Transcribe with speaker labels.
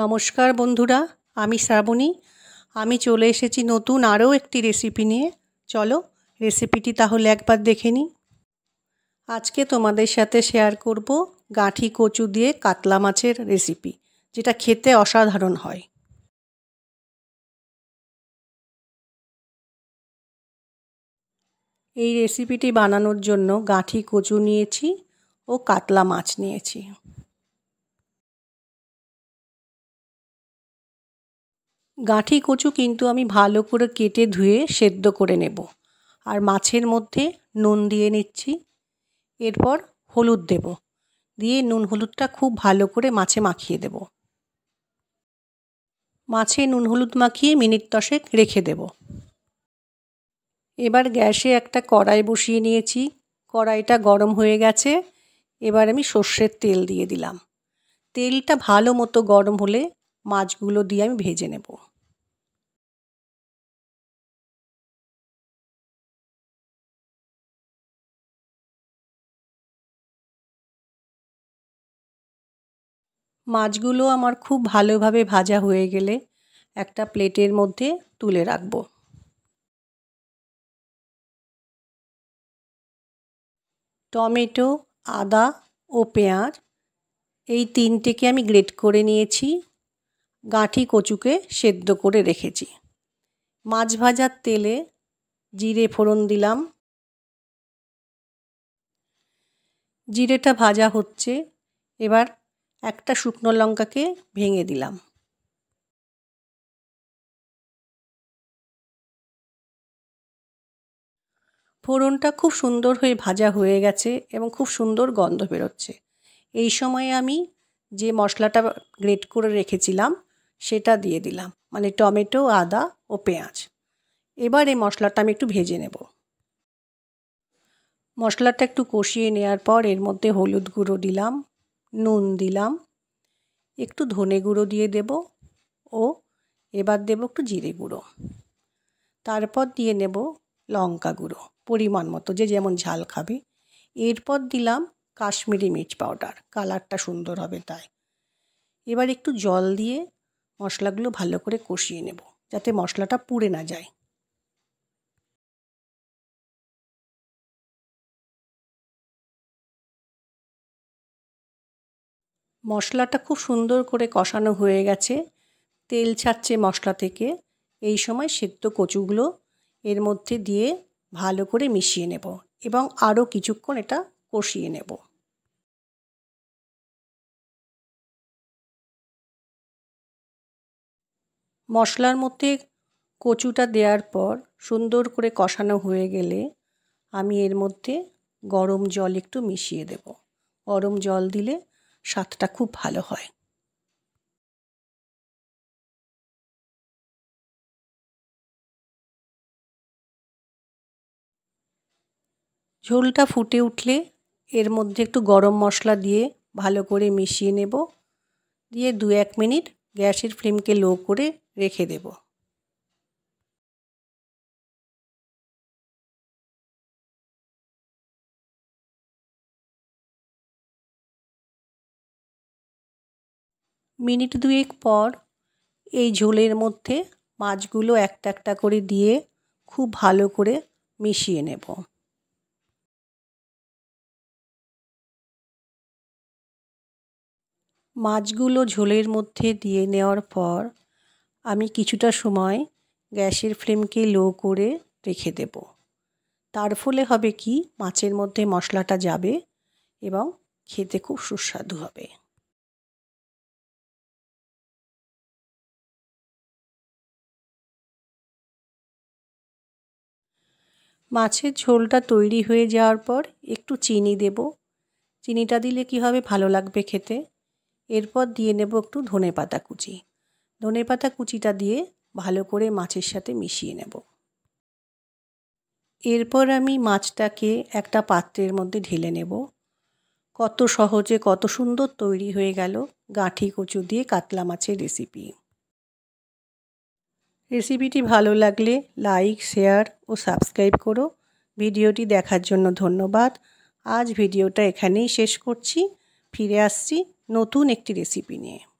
Speaker 1: নমস্কার বন্ধুরা আমি শ্রাবণী আমি চলে এসেছি নতুন আরও একটি রেসিপি নিয়ে চলো রেসিপিটি তাহলে একবার দেখে নিই আজকে তোমাদের সাথে শেয়ার করব গাঁঠি কচু দিয়ে কাতলা মাছের রেসিপি যেটা খেতে অসাধারণ হয়
Speaker 2: এই রেসিপিটি বানানোর জন্য গাঁঠি কচু নিয়েছি ও কাতলা মাছ নিয়েছি
Speaker 1: গাঁঠি কচু কিন্তু আমি ভালো করে কেটে ধুয়ে সেদ্ধ করে নেব আর মাছের মধ্যে নুন দিয়ে নিচ্ছি এরপর হলুদ দেব দিয়ে নুন হলুদটা খুব ভালো করে মাছে মাখিয়ে দেব মাছে নুন হলুদ মাখিয়ে মিনিট দশেক রেখে দেব এবার গ্যাসে একটা কড়াই বসিয়ে নিয়েছি কড়াইটা গরম হয়ে গেছে এবার আমি সর্ষের তেল দিয়ে দিলাম তেলটা ভালো মতো গরম হলে মাছগুলো দিয়ে আমি ভেজে নেব
Speaker 2: মাছগুলো আমার খুব ভালোভাবে ভাজা হয়ে গেলে একটা প্লেটের মধ্যে তুলে রাখবো
Speaker 1: টমেটো আদা ও পেঁয়াজ এই তিনটেকে আমি গ্রেট করে নিয়েছি গাঁঠি কচুকে সেদ্ধ করে রেখেছি মাছ ভাজার তেলে জিরে ফোড়ন দিলাম জিরেটা ভাজা হচ্ছে এবার একটা শুকনো লঙ্কাকে ভেঙে দিলাম ফোড়নটা খুব সুন্দর হয়ে ভাজা হয়ে গেছে এবং খুব সুন্দর গন্ধ বেরোচ্ছে এই সময়ে আমি যে মশলাটা গ্রেট করে রেখেছিলাম সেটা দিয়ে দিলাম মানে টমেটো আদা ও পেঁয়াজ এবার এই মশলাটা আমি একটু ভেজে নেব মশলাটা একটু কষিয়ে নেওয়ার পর এর মধ্যে হলুদ গুঁড়ো দিলাম নুন দিলাম একটু ধনে গুঁড়ো দিয়ে দেব ও এবার দেব একটু জিরে গুঁড়ো তারপর দিয়ে নেব লঙ্কা গুঁড়ো পরিমাণ মতো যে যেমন ঝাল খাবে এরপর দিলাম কাশ্মীরি মির্চ পাউডার কালারটা সুন্দর হবে তাই এবার একটু জল দিয়ে মশলাগুলো ভালো করে কষিয়ে নেব যাতে মশলাটা পুড়ে না যায় মশলাটা খুব সুন্দর করে কষানো হয়ে গেছে তেল ছাড়ছে মশলা থেকে এই সময় সেদ্ধ কচুগুলো এর মধ্যে দিয়ে ভালো করে মিশিয়ে নেব এবং আরও কিছুক্ষণ
Speaker 2: এটা কষিয়ে নেব
Speaker 1: মশলার মধ্যে কচুটা দেওয়ার পর সুন্দর করে কষানো হয়ে গেলে আমি এর মধ্যে গরম জল একটু মিশিয়ে দেব গরম জল দিলে স্বাদটা খুব ভালো হয় ঝোলটা ফুটে উঠলে এর মধ্যে একটু গরম মশলা দিয়ে ভালো করে মিশিয়ে নেব দিয়ে দু এক মিনিট গ্যাসের ফ্লেমকে লো করে রেখে দেব মিনিট দুয়েক পর এই ঝোলের মধ্যে মাছগুলো একটা একটা করে দিয়ে খুব ভালো করে মিশিয়ে নেব
Speaker 2: মাছগুলো ঝোলের
Speaker 1: মধ্যে দিয়ে নেওয়ার পর আমি কিছুটা সময় গ্যাসের ফ্লেমকে লো করে রেখে দেব তার ফলে হবে কি মাছের মধ্যে মশলাটা যাবে এবং খেতে খুব সুস্বাদু হবে মাছের ঝোলটা তৈরি হয়ে যাওয়ার পর একটু চিনি দেব চিনিটা দিলে কি হবে ভালো লাগবে খেতে এরপর দিয়ে নেব একটু ধনে পাতা কুচি ধনে পাতা কুচিটা দিয়ে ভালো করে মাছের সাথে মিশিয়ে নেব এরপর আমি মাছটাকে একটা পাত্রের মধ্যে ঢেলে নেব কত সহজে কত সুন্দর তৈরি হয়ে গেল গাঁঠি কচু দিয়ে কাতলা মাছের রেসিপি রেসিপিটি ভালো লাগলে লাইক শেয়ার ও সাবস্ক্রাইব করো ভিডিওটি দেখার জন্য ধন্যবাদ আজ ভিডিওটা এখানেই শেষ করছি ফিরে আসছি নতুন একটি রেসিপি নিয়ে